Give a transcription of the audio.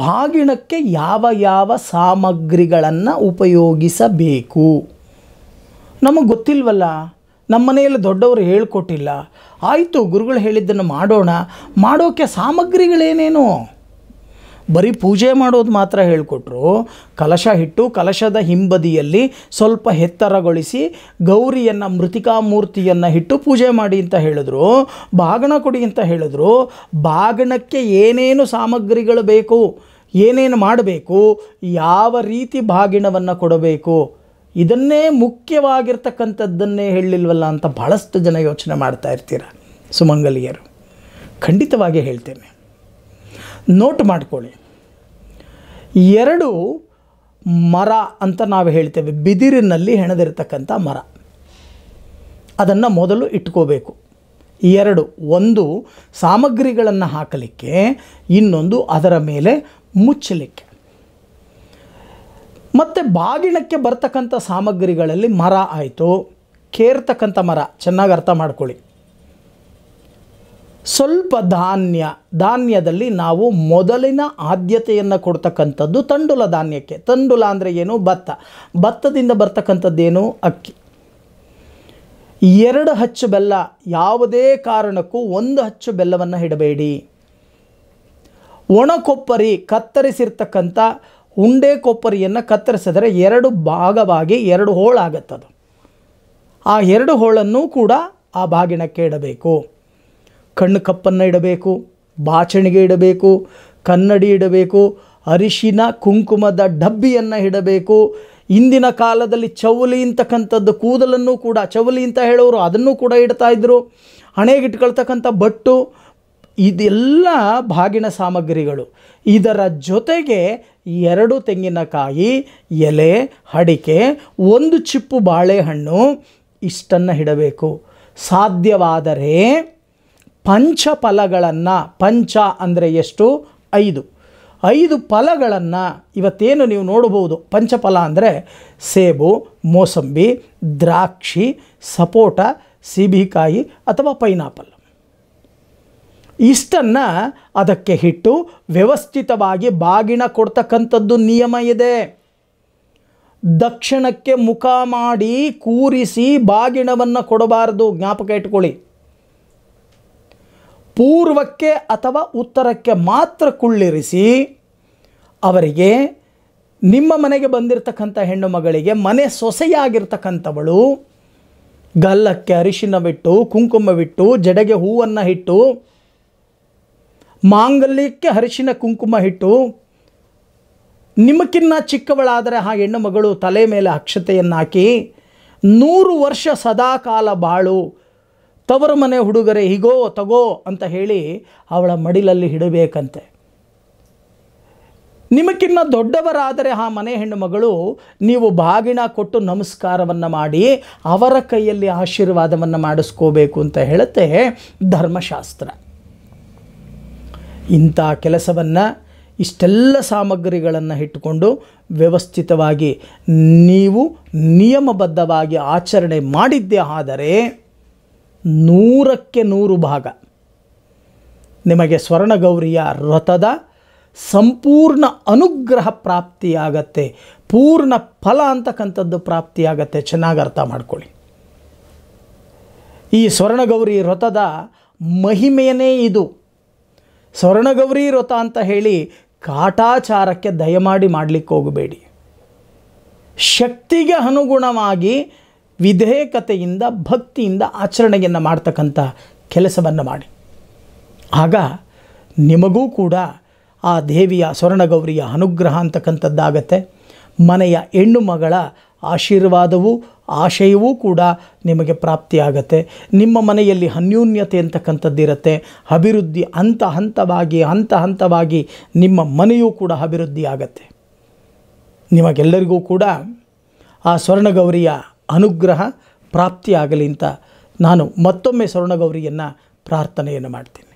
ಬಾಗಿಣಕ್ಕೆ ಯಾವ ಯಾವ ಸಾಮಗ್ರಿಗಳನ್ನು ಉಪಯೋಗಿಸಬೇಕು ನಮಗೆ ಗೊತ್ತಿಲ್ವಲ್ಲ ನಮ್ಮ ಮನೆಯಲ್ಲಿ ದೊಡ್ಡವರು ಹೇಳಿಕೊಟ್ಟಿಲ್ಲ ಆಯಿತು ಗುರುಗಳು ಹೇಳಿದ್ದನ್ನು ಮಾಡೋಣ ಮಾಡೋಕ್ಕೆ ಸಾಮಗ್ರಿಗಳೇನೇನು ಬರೀ ಪೂಜೆ ಮಾಡೋದು ಮಾತ್ರ ಹೇಳಿಕೊಟ್ರು ಕಲಶ ಇಟ್ಟು ಕಲಶದ ಹಿಂಬದಿಯಲ್ಲಿ ಸ್ವಲ್ಪ ಎತ್ತರಗೊಳಿಸಿ ಗೌರಿಯನ್ನು ಮೃತಿಕಾ ಮೂರ್ತಿಯನ್ನು ಹಿಟ್ಟು ಪೂಜೆ ಮಾಡಿ ಅಂತ ಹೇಳಿದ್ರು ಬಾಗಣ ಕೊಡಿ ಅಂತ ಹೇಳಿದ್ರು ಬಾಗಣಕ್ಕೆ ಏನೇನು ಸಾಮಗ್ರಿಗಳು ಬೇಕು ಏನೇನು ಮಾಡಬೇಕು ಯಾವ ರೀತಿ ಬಾಗಿಣವನ್ನು ಕೊಡಬೇಕು ಇದನ್ನೇ ಮುಖ್ಯವಾಗಿರ್ತಕ್ಕಂಥದ್ದನ್ನೇ ಹೇಳಿಲ್ವಲ್ಲ ಅಂತ ಭಾಳಷ್ಟು ಜನ ಯೋಚನೆ ಮಾಡ್ತಾ ಇರ್ತೀರ ಸುಮಂಗಲಿಯರು ಖಂಡಿತವಾಗಿ ಹೇಳ್ತೇನೆ ನೋಟ್ ಮಾಡ್ಕೊಳ್ಳಿ ಎರಡು ಮರ ಅಂತ ನಾವು ಹೇಳ್ತೇವೆ ಬಿದಿರಿನಲ್ಲಿ ಹೆಣೆದಿರ್ತಕ್ಕಂಥ ಮರ ಅದನ್ನು ಮೊದಲು ಇಟ್ಕೋಬೇಕು ಎರಡು ಒಂದು ಸಾಮಗ್ರಿಗಳನ್ನು ಹಾಕಲಿಕ್ಕೆ ಇನ್ನೊಂದು ಅದರ ಮೇಲೆ ಮುಚ್ಚಲಿಕ್ಕೆ ಮತ್ತು ಬಾಗಿಣಕ್ಕೆ ಬರ್ತಕ್ಕಂಥ ಸಾಮಗ್ರಿಗಳಲ್ಲಿ ಮರ ಆಯಿತು ಕೇರ್ತಕ್ಕಂಥ ಮರ ಚೆನ್ನಾಗಿ ಅರ್ಥ ಮಾಡ್ಕೊಳ್ಳಿ ಸ್ವಲ್ಪ ಧಾನ್ಯ ಧಾನ್ಯದಲ್ಲಿ ನಾವು ಮೊದಲಿನ ಆದ್ಯತೆಯನ್ನು ಕೊಡ್ತಕ್ಕಂಥದ್ದು ತಂಡುಲ ಧಾನ್ಯಕ್ಕೆ ತಂಡುಲ ಅಂದರೆ ಏನು ಭತ್ತ ಭತ್ತದಿಂದ ಬರ್ತಕ್ಕಂಥದ್ದೇನು ಅಕ್ಕಿ ಎರಡು ಹಚ್ಚು ಬೆಲ್ಲ ಯಾವುದೇ ಕಾರಣಕ್ಕೂ ಒಂದು ಹಚ್ಚು ಬೆಲ್ಲವನ್ನು ಇಡಬೇಡಿ ಒಣಕೊಪ್ಪರಿ ಕತ್ತರಿಸಿರ್ತಕ್ಕಂಥ ಉಂಡೆ ಕೊಪ್ಪರಿಯನ್ನು ಕತ್ತರಿಸಿದರೆ ಎರಡು ಭಾಗವಾಗಿ ಎರಡು ಹೋಳಾಗತ್ತದು ಆ ಎರಡು ಹೋಳನ್ನು ಕೂಡ ಆ ಬಾಗಿನಕ್ಕೆ ಇಡಬೇಕು ಕಣ್ಣು ಕಪ್ಪನ್ನು ಇಡಬೇಕು ಬಾಚಣಿಗೆ ಇಡಬೇಕು ಕನ್ನಡಿ ಇಡಬೇಕು ಅರಿಶಿನ ಕುಂಕುಮದ ಡಬ್ಬಿಯನ್ನು ಇಡಬೇಕು ಇಂದಿನ ಕಾಲದಲ್ಲಿ ಚೌಲಿ ಅಂತಕ್ಕಂಥದ್ದು ಕೂದಲನ್ನು ಕೂಡ ಚೌಲಿ ಅಂತ ಹೇಳೋರು ಅದನ್ನು ಕೂಡ ಇಡ್ತಾಯಿದ್ರು ಹಣೆಗಿಟ್ಕೊಳ್ತಕ್ಕಂಥ ಬಟ್ಟು ಇದೆಲ್ಲ ಬಾಗಿನ ಸಾಮಗ್ರಿಗಳು ಇದರ ಜೊತೆಗೆ ಎರಡು ತೆಂಗಿನಕಾಯಿ ಎಲೆ ಅಡಿಕೆ ಒಂದು ಚಿಪ್ಪು ಬಾಳೆಹಣ್ಣು ಇಷ್ಟನ್ನು ಇಡಬೇಕು ಸಾಧ್ಯವಾದರೆ ಪಂಚಫಲಗಳನ್ನು ಪಂಚ ಅಂದರೆ ಎಷ್ಟು ಐದು ಐದು ಫಲಗಳನ್ನು ಇವತ್ತೇನು ನೀವು ನೋಡಬಹುದು ಪಂಚಫಲ ಅಂದರೆ ಸೇಬು ಮೋಸಂಬಿ ದ್ರಾಕ್ಷಿ ಸಪೋಟ ಸಿಬಿಕಾಯಿ ಅಥವಾ ಪೈನಾಪಲ್ ಇಷ್ಟನ್ನು ಅದಕ್ಕೆ ಹಿಟ್ಟು ವ್ಯವಸ್ಥಿತವಾಗಿ ಬಾಗಿಣ ಕೊಡ್ತಕ್ಕಂಥದ್ದು ನಿಯಮ ಇದೆ ದಕ್ಷಿಣಕ್ಕೆ ಮುಖ ಮಾಡಿ ಕೂರಿಸಿ ಬಾಗಿಣವನ್ನು ಕೊಡಬಾರದು ಜ್ಞಾಪಕ ಇಟ್ಕೊಳ್ಳಿ ಪೂರ್ವಕ್ಕೆ ಅಥವಾ ಉತ್ತರಕ್ಕೆ ಮಾತ್ರ ಕುಳ್ಳಿರಿಸಿ ಅವರಿಗೆ ನಿಮ್ಮ ಮನೆಗೆ ಬಂದಿರತಕ್ಕಂಥ ಹೆಣ್ಣು ಮಗಳಿಗೆ ಮನೆ ಸೊಸೆಯಾಗಿರ್ತಕ್ಕಂಥವಳು ಗಲ್ಲಕ್ಕೆ ಅರಿಶಿನವಿಟ್ಟು ಕುಂಕುಮವಿಟ್ಟು ಜಡೆಗೆ ಹೂವನ್ನು ಇಟ್ಟು ಮಾಂಗಲ್ಯಕ್ಕೆ ಅರಿಶಿನ ಕುಂಕುಮ ಇಟ್ಟು ನಿಮಗಿನ್ನ ಚಿಕ್ಕವಳಾದರೆ ಆ ಹೆಣ್ಣು ಮಗಳು ತಲೆ ಮೇಲೆ ಅಕ್ಷತೆಯನ್ನು ಹಾಕಿ ನೂರು ವರ್ಷ ಸದಾಕಾಲ ಬಾಳು ತವರ ಮನೆ ಹುಡುಗರೆ ಹೀಗೋ ತಗೋ ಅಂತ ಹೇಳಿ ಅವಳ ಮಡಿಲಲ್ಲಿ ಹಿಡಬೇಕಂತೆ ನಿಮಗಿನ್ನ ದೊಡ್ಡವರಾದರೆ ಆ ಮನೆ ಹೆಣ್ಣು ಮಗಳು ನೀವು ಬಾಗಿಣ ಕೊಟ್ಟು ನಮಸ್ಕಾರವನ್ನು ಮಾಡಿ ಅವರ ಕೈಯಲ್ಲಿ ಆಶೀರ್ವಾದವನ್ನು ಮಾಡಿಸ್ಕೋಬೇಕು ಅಂತ ಹೇಳುತ್ತೆ ಧರ್ಮಶಾಸ್ತ್ರ ಇಂಥ ಕೆಲಸವನ್ನು ಇಷ್ಟೆಲ್ಲ ಸಾಮಗ್ರಿಗಳನ್ನು ಇಟ್ಟುಕೊಂಡು ವ್ಯವಸ್ಥಿತವಾಗಿ ನೀವು ನಿಯಮಬದ್ಧವಾಗಿ ಆಚರಣೆ ಮಾಡಿದ್ದೇ ಆದರೆ ನೂರಕ್ಕೆ ನೂರು ಭಾಗ ನಿಮಗೆ ಸ್ವರ್ಣಗೌರಿಯ ವ್ರತದ ಸಂಪೂರ್ಣ ಅನುಗ್ರಹ ಪ್ರಾಪ್ತಿಯಾಗತ್ತೆ ಪೂರ್ಣ ಫಲ ಅಂತಕ್ಕಂಥದ್ದು ಪ್ರಾಪ್ತಿಯಾಗತ್ತೆ ಚೆನ್ನಾಗಿ ಅರ್ಥ ಮಾಡ್ಕೊಳ್ಳಿ ಈ ಸ್ವರ್ಣಗೌರಿ ವ್ರತದ ಮಹಿಮೆಯೇ ಇದು ಸ್ವರ್ಣಗೌರಿ ವ್ರತ ಅಂತ ಹೇಳಿ ಕಾಟಾಚಾರಕ್ಕೆ ದಯಮಾಡಿ ಮಾಡಲಿಕ್ಕೆ ಹೋಗಬೇಡಿ ಶಕ್ತಿಗೆ ಅನುಗುಣವಾಗಿ ವಿಧೇಯಕತೆಯಿಂದ ಭಕ್ತಿಯಿಂದ ಆಚರಣೆಯನ್ನು ಮಾಡ್ತಕ್ಕಂಥ ಕೆಲಸವನ್ನು ಮಾಡಿ ಆಗ ನಿಮಗೂ ಕೂಡ ಆ ದೇವಿಯ ಸ್ವರ್ಣಗೌರಿಯ ಅನುಗ್ರಹ ಅಂತಕ್ಕಂಥದ್ದಾಗತ್ತೆ ಮನೆಯ ಹೆಣ್ಣು ಮಗಳ ಆಶೀರ್ವಾದವೂ ಆಶಯವೂ ಕೂಡ ನಿಮಗೆ ಪ್ರಾಪ್ತಿಯಾಗತ್ತೆ ನಿಮ್ಮ ಮನೆಯಲ್ಲಿ ಅನ್ಯೂನ್ಯತೆ ಅಂತಕ್ಕಂಥದ್ದಿರುತ್ತೆ ಅಭಿವೃದ್ಧಿ ಹಂತ ಹಂತವಾಗಿ ಹಂತ ಹಂತವಾಗಿ ನಿಮ್ಮ ಮನೆಯೂ ಕೂಡ ಅಭಿವೃದ್ಧಿ ಆಗತ್ತೆ ನಿಮಗೆಲ್ಲರಿಗೂ ಕೂಡ ಆ ಸ್ವರ್ಣಗೌರಿಯ ಅನುಗ್ರಹ ಪ್ರಾಪ್ತಿಯಾಗಲಿ ಅಂತ ನಾನು ಮತ್ತೊಮ್ಮೆ ಸ್ವರ್ಣಗೌರಿಯನ್ನು ಪ್ರಾರ್ಥನೆಯನ್ನು ಮಾಡ್ತೀನಿ